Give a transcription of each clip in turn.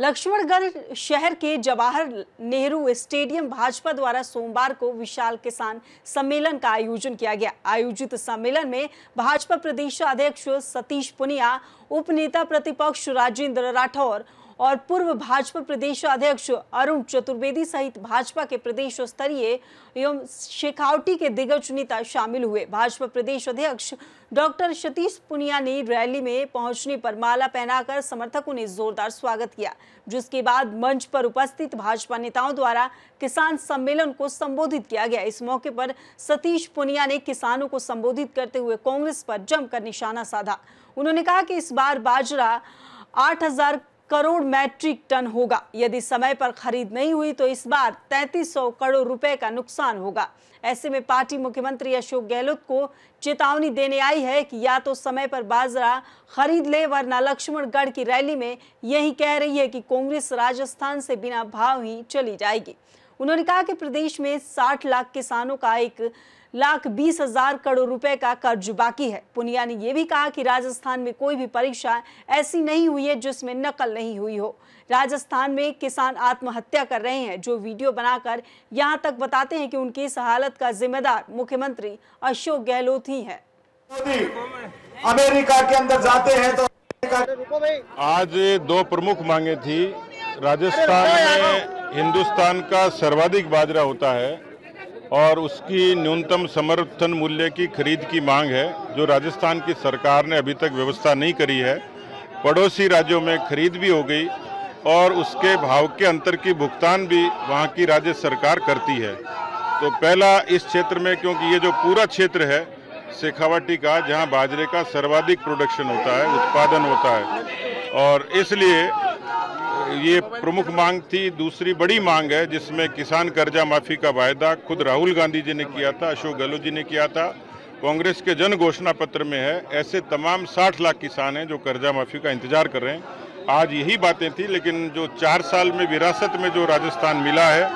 लक्ष्मणगढ़ शहर के जवाहर नेहरू स्टेडियम भाजपा द्वारा सोमवार को विशाल किसान सम्मेलन का आयोजन किया गया आयोजित सम्मेलन में भाजपा प्रदेश अध्यक्ष सतीश पुनिया उपनेता प्रतिपक्ष राजेंद्र राठौर और पूर्व भाजपा प्रदेश अध्यक्ष अरुण चतुर्वेदी सहित भाजपा के प्रदेश स्तरीय एवं शेखावटी के दिग्गज नेता शामिल हुए भाजपा प्रदेश अध्यक्ष डॉक्टर सतीश पुनिया ने रैली में पहुंचने पर माला पहनाकर समर्थकों ने जोरदार स्वागत किया जिसके बाद मंच पर उपस्थित भाजपा नेताओं द्वारा किसान सम्मेलन को संबोधित किया गया इस मौके पर सतीश पुनिया ने किसानों को संबोधित करते हुए कांग्रेस पर जमकर निशाना साधा उन्होंने कहा कि इस बार बाजरा आठ करोड़ मैट्रिक टन होगा यदि समय पर खरीद नहीं हुई तो इस बार 3300 करोड़ रुपए का नुकसान होगा ऐसे में पार्टी मुख्यमंत्री अशोक गहलोत को चेतावनी देने आई है कि या तो समय पर बाजरा खरीद ले वरना लक्ष्मणगढ़ की रैली में यही कह रही है कि कांग्रेस राजस्थान से बिना भाव ही चली जाएगी उन्होंने कहा कि प्रदेश में 60 लाख किसानों का एक लाख बीस हजार करोड़ रुपए का कर्ज बाकी है पुनिया ने यह भी कहा कि राजस्थान में कोई भी परीक्षा ऐसी नहीं हुई है जिसमें नकल नहीं हुई हो राजस्थान में किसान आत्महत्या कर रहे हैं जो वीडियो बनाकर यहां तक बताते हैं कि उनकी इस हालत का जिम्मेदार मुख्यमंत्री अशोक गहलोत ही है अमेरिका के अंदर जाते हैं तो आज दो प्रमुख मांगे थी राजस्थान में हिंदुस्तान का सर्वाधिक बाजरा होता है और उसकी न्यूनतम समर्थन मूल्य की खरीद की मांग है जो राजस्थान की सरकार ने अभी तक व्यवस्था नहीं करी है पड़ोसी राज्यों में खरीद भी हो गई और उसके भाव के अंतर की भुगतान भी वहाँ की राज्य सरकार करती है तो पहला इस क्षेत्र में क्योंकि ये जो पूरा क्षेत्र है शेखावाटी का जहाँ बाजरे का सर्वाधिक प्रोडक्शन होता है उत्पादन होता है और इसलिए ये प्रमुख मांग थी दूसरी बड़ी मांग है जिसमें किसान कर्जा माफ़ी का वायदा खुद राहुल गांधी जी ने किया था अशोक गहलोत जी ने किया था कांग्रेस के जन घोषणा पत्र में है ऐसे तमाम 60 लाख किसान हैं जो कर्जा माफ़ी का इंतजार कर रहे हैं आज यही बातें थी लेकिन जो चार साल में विरासत में जो राजस्थान मिला है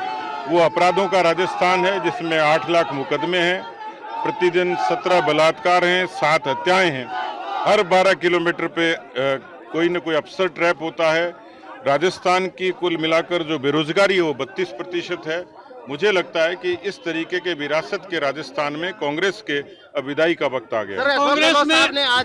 वो अपराधों का राजस्थान है जिसमें आठ लाख मुकदमे हैं प्रतिदिन सत्रह बलात्कार हैं सात हत्याएं हैं हर बारह किलोमीटर पे कोई ना कोई अफसर ट्रैप होता है राजस्थान की कुल मिलाकर जो बेरोजगारी हो वो बत्तीस प्रतिशत है मुझे लगता है कि इस तरीके के विरासत के राजस्थान में कांग्रेस के अविदाई का वक्त आ गया